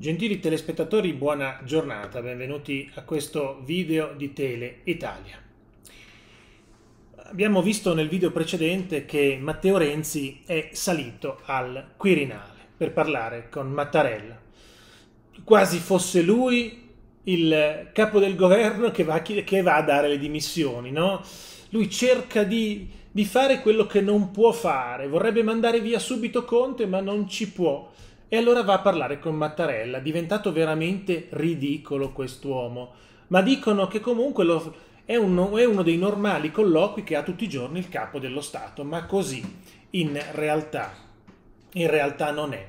Gentili telespettatori, buona giornata, benvenuti a questo video di Tele Italia. Abbiamo visto nel video precedente che Matteo Renzi è salito al Quirinale per parlare con Mattarella. Quasi fosse lui il capo del governo che va, che va a dare le dimissioni, no? Lui cerca di, di fare quello che non può fare, vorrebbe mandare via subito Conte ma non ci può e allora va a parlare con Mattarella, diventato veramente ridicolo quest'uomo. Ma dicono che comunque lo, è, uno, è uno dei normali colloqui che ha tutti i giorni il capo dello Stato, ma così in realtà, in realtà non è.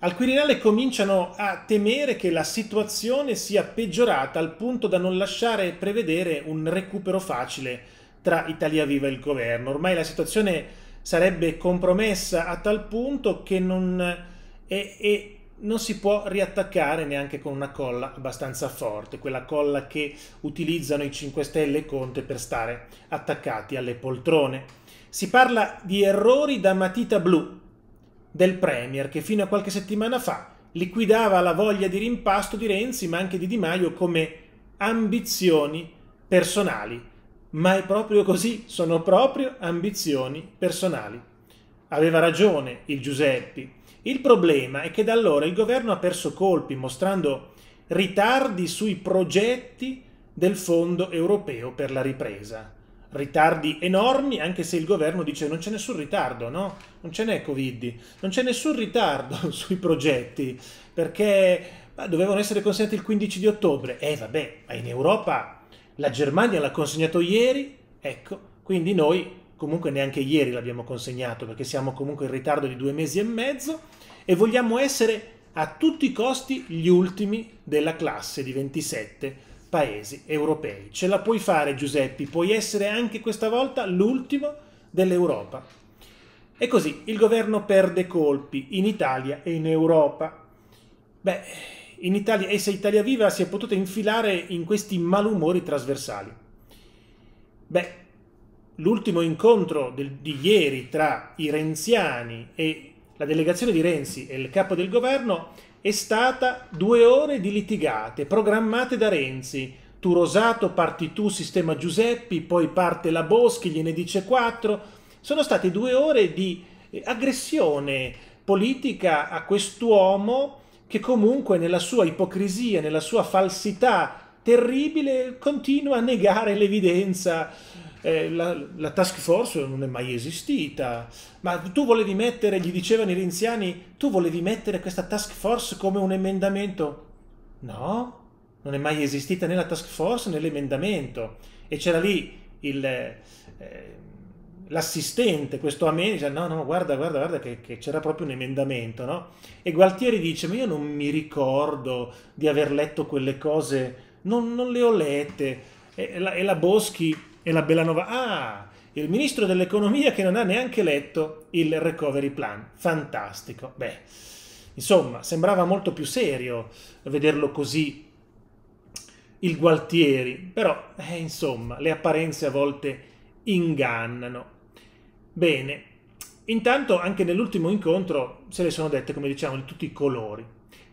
Al Quirinale cominciano a temere che la situazione sia peggiorata al punto da non lasciare prevedere un recupero facile tra Italia Viva e il governo. Ormai la situazione sarebbe compromessa a tal punto che non e, e non si può riattaccare neanche con una colla abbastanza forte, quella colla che utilizzano i 5 Stelle e Conte per stare attaccati alle poltrone. Si parla di errori da matita blu del Premier che fino a qualche settimana fa liquidava la voglia di rimpasto di Renzi ma anche di Di Maio come ambizioni personali. Ma è proprio così, sono proprio ambizioni personali. Aveva ragione il Giuseppi il problema è che da allora il governo ha perso colpi mostrando ritardi sui progetti del Fondo europeo per la ripresa. Ritardi enormi, anche se il governo dice non c'è nessun ritardo, no? Non ce n'è Covid, non c'è nessun ritardo sui progetti, perché ma, dovevano essere consegnati il 15 di ottobre. Eh vabbè, ma in Europa la Germania l'ha consegnato ieri, ecco, quindi noi comunque neanche ieri l'abbiamo consegnato perché siamo comunque in ritardo di due mesi e mezzo e vogliamo essere a tutti i costi gli ultimi della classe di 27 paesi europei. Ce la puoi fare Giuseppi, puoi essere anche questa volta l'ultimo dell'Europa. E così il governo perde colpi in Italia e in Europa. Beh, in Italia, e se Italia Viva si è potuta infilare in questi malumori trasversali? Beh, l'ultimo incontro del, di ieri tra i renziani e la delegazione di Renzi e il capo del governo è stata due ore di litigate programmate da Renzi. Tu Rosato, parti tu, sistema Giuseppi, poi parte la Boschi, gliene dice quattro. Sono state due ore di eh, aggressione politica a quest'uomo che comunque nella sua ipocrisia, nella sua falsità terribile, continua a negare l'evidenza eh, la, la, task force non è mai esistita, ma tu volevi mettere, gli dicevano i rinziani, tu volevi mettere questa task force come un emendamento? No, non è mai esistita né la task force né l'emendamento. E c'era lì il, eh, l'assistente, questo a me, dice no, no, guarda, guarda, guarda che, che c'era proprio un emendamento, no? E Gualtieri dice, ma io non mi ricordo di aver letto quelle cose, non, non le ho lette. e la, e la Boschi e la Bellanova, ah, il ministro dell'economia che non ha neanche letto il recovery plan. Fantastico. Beh, insomma, sembrava molto più serio vederlo così il Gualtieri, però, eh, insomma, le apparenze a volte ingannano. Bene, intanto anche nell'ultimo incontro se le sono dette, come diciamo, di tutti i colori.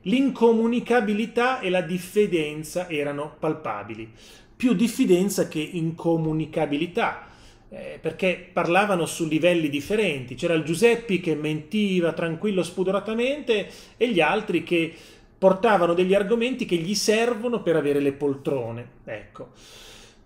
L'incomunicabilità e la diffidenza erano palpabili più diffidenza che incomunicabilità. Eh, perché parlavano su livelli differenti. C'era il Giuseppi che mentiva tranquillo spudoratamente e gli altri che portavano degli argomenti che gli servono per avere le poltrone. Ecco.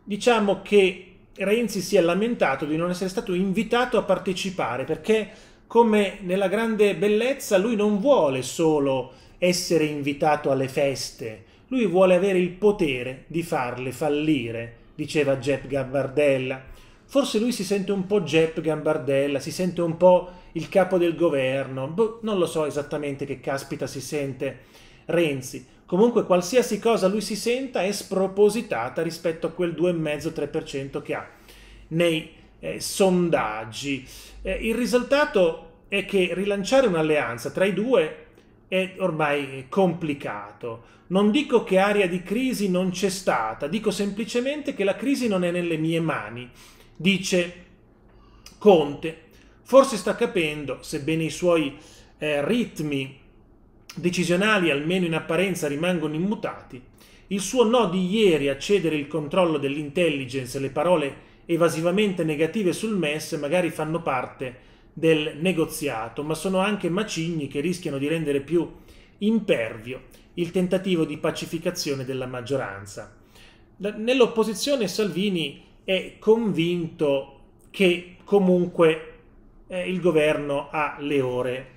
Diciamo che Renzi si è lamentato di non essere stato invitato a partecipare perché come nella grande bellezza lui non vuole solo essere invitato alle feste, lui vuole avere il potere di farle fallire, diceva Jep Gambardella. Forse lui si sente un po' Jep Gambardella, si sente un po' il capo del governo, boh, non lo so esattamente che caspita si sente Renzi. Comunque qualsiasi cosa lui si senta è spropositata rispetto a quel 2,5-3% che ha nei eh, sondaggi. Eh, il risultato è che rilanciare un'alleanza tra i due è ormai complicato. Non dico che aria di crisi non c'è stata, dico semplicemente che la crisi non è nelle mie mani. Dice Conte, forse sta capendo, sebbene i suoi eh, ritmi decisionali almeno in apparenza rimangono immutati, il suo no di ieri a cedere il controllo dell'intelligence e le parole evasivamente negative sul MES magari fanno parte del negoziato, ma sono anche macigni che rischiano di rendere più impervio il tentativo di pacificazione della maggioranza. Nell'opposizione Salvini è convinto che comunque eh, il governo ha le ore,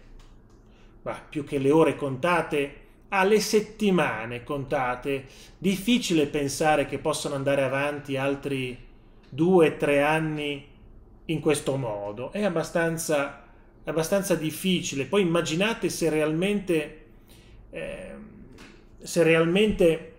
bah, più che le ore contate, ha le settimane contate. Difficile pensare che possano andare avanti altri due, tre anni in questo modo. È abbastanza, abbastanza difficile. Poi immaginate se realmente, eh, se realmente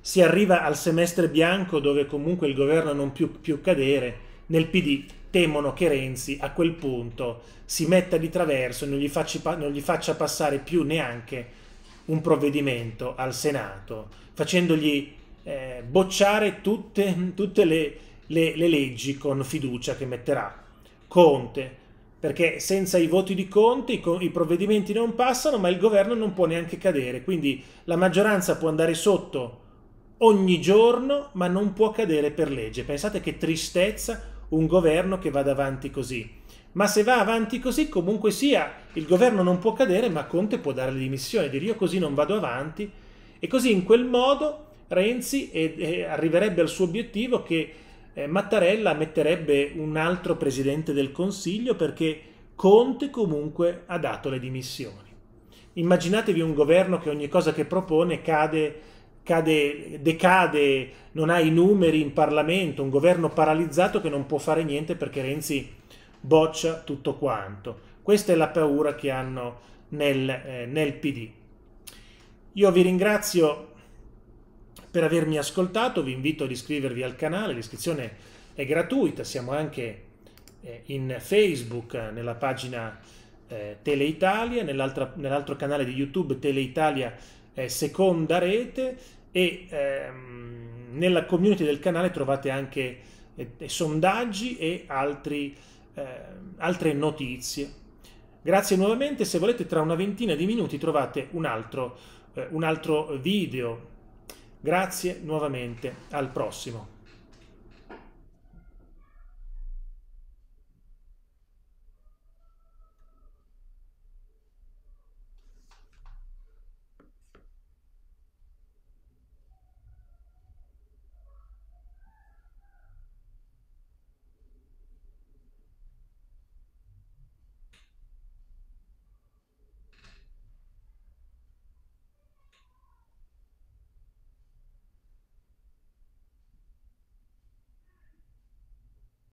si arriva al semestre bianco dove comunque il governo non più, più cadere, nel PD temono che Renzi a quel punto si metta di traverso e non gli, non gli faccia passare più neanche un provvedimento al Senato, facendogli eh, bocciare tutte, tutte le, le, le leggi con fiducia che metterà. Conte, perché senza i voti di Conte i, i, provvedimenti non passano, ma il governo non può neanche cadere. Quindi la maggioranza può andare sotto ogni giorno, ma non può cadere per legge. Pensate che tristezza un governo che vada avanti così. Ma se va avanti così, comunque sia, il governo non può cadere, ma Conte può dare le dimissioni, dire io così non vado avanti. E così in quel modo Renzi eh, eh, arriverebbe al suo obiettivo che eh, Mattarella metterebbe un altro presidente del Consiglio perché Conte comunque ha dato le dimissioni. Immaginatevi un governo che ogni cosa che propone cade, cade, decade, non ha i numeri in Parlamento, un governo paralizzato che non può fare niente perché Renzi boccia tutto quanto. Questa è la paura che hanno nel, eh, nel PD. Io vi ringrazio per avermi ascoltato, vi invito ad iscrivervi al canale, l'iscrizione è gratuita, siamo anche eh, in Facebook, eh, nella pagina eh, Tele Italia, nell'altro canale di YouTube Tele Italia eh, Seconda Rete e ehm, nella community del canale trovate anche eh, sondaggi e altri, ehm, altre notizie. Grazie nuovamente, se volete tra una ventina di minuti trovate un altro, eh, un altro video Grazie nuovamente, al prossimo.